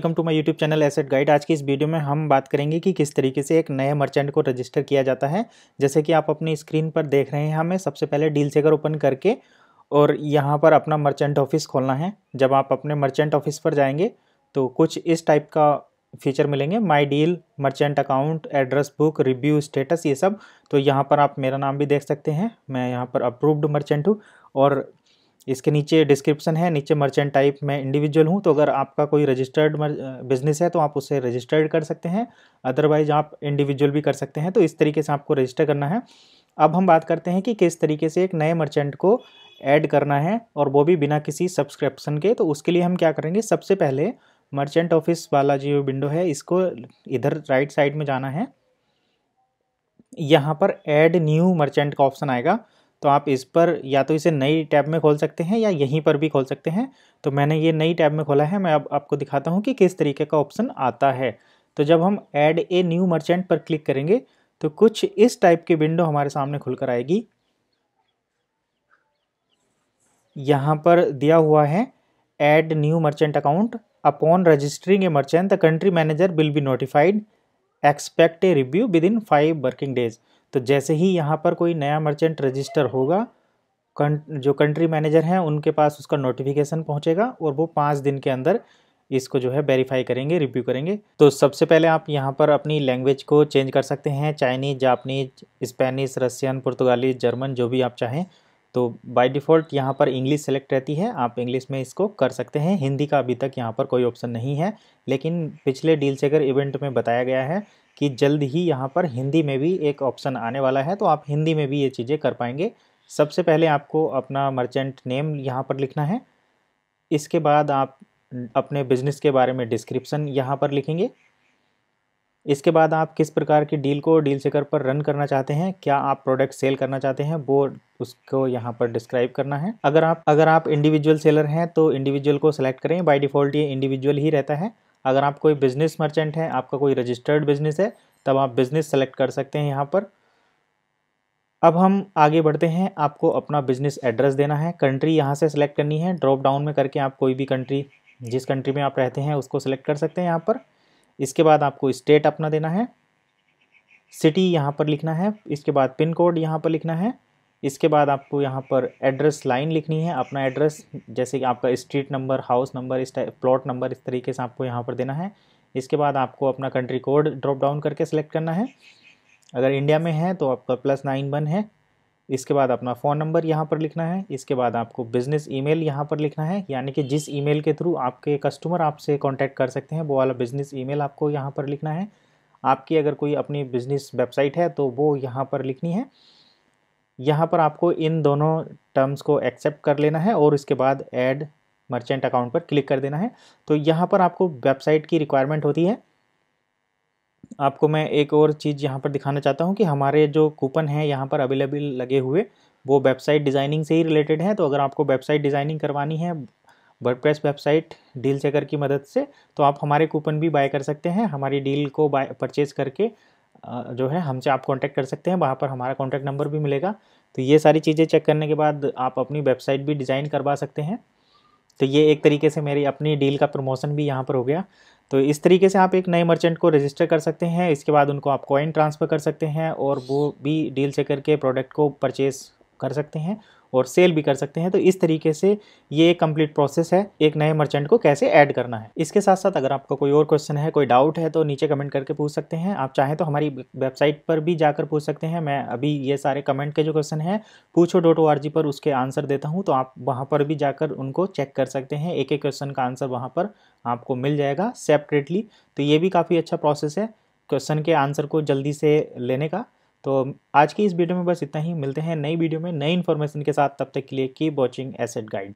welcome to my YouTube channel Asset Guide आज की इस वीडियो में हम बात करेंगे कि किस तरीके से एक नए मर्चेंट को रजिस्टर किया जाता है जैसे कि आप अपनी स्क्रीन पर देख रहे हैं हमें सबसे पहले डील सेकर ओपन करके और यहाँ पर अपना मर्चेंट ऑफिस खोलना है जब आप अपने मर्चेंट ऑफिस पर जाएंगे तो कुछ इस टाइप का फीचर मिलेंगे my deal merchant account address book review status ये सब तो यहाँ पर आप मेरा नाम भी देख सकते हैं मैं यहाँ पर अप्रूव्ड मर्चेंट हूँ और इसके नीचे डिस्क्रिप्शन है नीचे मर्चेंट टाइप मैं इंडिविजुअल हूँ तो अगर आपका कोई रजिस्टर्ड बिजनेस है तो आप उसे रजिस्टर्ड कर सकते हैं अदरवाइज आप इंडिविजुअल भी कर सकते हैं तो इस तरीके से आपको रजिस्टर करना है अब हम बात करते हैं कि किस तरीके से एक नए मर्चेंट को ऐड करना है और वो भी बिना किसी सब्सक्रिप्शन के तो उसके लिए हम क्या करेंगे सबसे पहले मर्चेंट ऑफिस वाला जो विंडो है इसको इधर राइट साइड में जाना है यहाँ पर ऐड न्यू मर्चेंट का ऑप्शन आएगा तो आप इस पर या तो इसे नई टैब में खोल सकते हैं या यहीं पर भी खोल सकते हैं तो मैंने ये नई टैब में खोला है मैं अब आपको दिखाता हूँ कि किस तरीके का ऑप्शन आता है तो जब हम ऐड ए न्यू मर्चेंट पर क्लिक करेंगे तो कुछ इस टाइप की विंडो हमारे सामने खुलकर आएगी यहाँ पर दिया हुआ है add new merchant account upon registering a merchant the country manager will be notified expect a review within five working days तो जैसे ही यहाँ पर कोई नया मर्चेंट रजिस्टर होगा जो कंट्री मैनेजर हैं उनके पास उसका नोटिफिकेशन पहुँचेगा और वो पाँच दिन के अंदर इसको जो है वेरीफाई करेंगे रिव्यू करेंगे तो सबसे पहले आप यहाँ पर अपनी लैंग्वेज को चेंज कर सकते हैं चाइनीज जापनीज स्पेनिश रसियन पुर्तगाली जर्मन जो भी आप चाहें तो बाय डिफ़ॉल्ट यहाँ पर इंग्लिश सेलेक्ट रहती है आप इंग्लिश में इसको कर सकते हैं हिंदी का अभी तक यहाँ पर कोई ऑप्शन नहीं है लेकिन पिछले डील अगर इवेंट में बताया गया है कि जल्द ही यहाँ पर हिंदी में भी एक ऑप्शन आने वाला है तो आप हिंदी में भी ये चीज़ें कर पाएंगे सबसे पहले आपको अपना मर्चेंट नेम यहाँ पर लिखना है इसके बाद आप अपने बिजनेस के बारे में डिस्क्रिप्शन यहाँ पर लिखेंगे इसके बाद आप किस प्रकार की डील को डील सेकर पर रन करना चाहते हैं क्या आप प्रोडक्ट सेल करना चाहते हैं वो उसको यहाँ पर डिस्क्राइब करना है अगर आप अगर आप इंडिविजुअल सेलर हैं तो इंडिविजुअल को सिलेक्ट करें बाय डिफ़ॉल्ट ये इंडिविजुअल ही रहता है अगर आप कोई बिजनेस मर्चेंट हैं आपका कोई रजिस्टर्ड बिजनेस है तब आप बिजनेस सेलेक्ट कर सकते हैं यहाँ पर अब हम आगे बढ़ते हैं आपको अपना बिजनेस एड्रेस देना है कंट्री यहाँ से सिलेक्ट करनी है ड्रॉप डाउन में करके आप कोई भी कंट्री जिस कंट्री में आप रहते हैं उसको सेलेक्ट कर सकते हैं यहाँ पर इसके बाद आपको स्टेट अपना देना है सिटी यहाँ पर लिखना है इसके बाद पिन कोड यहाँ पर लिखना है इसके बाद आपको यहाँ पर एड्रेस लाइन लिखनी है अपना एड्रेस जैसे कि आपका स्ट्रीट नंबर हाउस नंबर इस टाइप प्लॉट नंबर इस तरीके से आपको यहाँ पर देना है इसके बाद आपको अपना कंट्री कोड ड्रॉप डाउन करके सेलेक्ट करना है अगर इंडिया में है तो आपका प्लस नाइन वन है इसके बाद अपना फ़ोन नंबर यहाँ पर लिखना है इसके बाद आपको बिज़नेस ईमेल यहाँ पर लिखना है यानी कि जिस ईमेल के थ्रू आपके कस्टमर आपसे कांटेक्ट कर सकते हैं वो वाला बिज़नेस ईमेल आपको यहाँ पर लिखना है आपकी अगर कोई अपनी बिज़नेस वेबसाइट है तो वो यहाँ पर लिखनी है यहाँ पर आपको इन दोनों टर्म्स को एक्सेप्ट कर लेना है और उसके बाद ऐड मर्चेंट अकाउंट पर क्लिक कर देना है तो यहाँ पर आपको वेबसाइट की रिक्वायरमेंट होती है आपको मैं एक और चीज़ यहाँ पर दिखाना चाहता हूँ कि हमारे जो कूपन हैं यहाँ पर अवेलेबल लगे हुए वो वेबसाइट डिज़ाइनिंग से ही रिलेटेड है तो अगर आपको वेबसाइट डिज़ाइनिंग करवानी है प्रेस वेबसाइट डील चेकर की मदद से तो आप हमारे कूपन भी बाय कर सकते हैं हमारी डील को बाय परचेज़ करके जो है हमसे आप कांटेक्ट कर सकते हैं वहाँ पर हमारा कांटेक्ट नंबर भी मिलेगा तो ये सारी चीज़ें चेक करने के बाद आप अपनी वेबसाइट भी डिज़ाइन करवा सकते हैं तो ये एक तरीके से मेरी अपनी डील का प्रमोशन भी यहाँ पर हो गया तो इस तरीके से आप एक नए मर्चेंट को रजिस्टर कर सकते हैं इसके बाद उनको आप कॉइन ट्रांसफ़र कर सकते हैं और वो भी डील से करके प्रोडक्ट को परचेज़ कर सकते हैं और सेल भी कर सकते हैं तो इस तरीके से ये एक कंप्लीट प्रोसेस है एक नए मर्चेंट को कैसे ऐड करना है इसके साथ साथ अगर आपका कोई और क्वेश्चन है कोई डाउट है तो नीचे कमेंट करके पूछ सकते हैं आप चाहें तो हमारी वेबसाइट पर भी जाकर पूछ सकते हैं मैं अभी ये सारे कमेंट के जो क्वेश्चन हैं पूछो डॉट ओ पर उसके आंसर देता हूँ तो आप वहाँ पर भी जाकर उनको चेक कर सकते हैं एक एक क्वेश्चन का आंसर वहाँ पर आपको मिल जाएगा सेपरेटली तो ये भी काफ़ी अच्छा प्रोसेस है क्वेश्चन के आंसर को जल्दी से लेने का तो आज की इस वीडियो में बस इतना ही मिलते हैं नई वीडियो में नई इन्फॉर्मेशन के साथ तब तक के लिए कीप वॉचिंग एसेट गाइड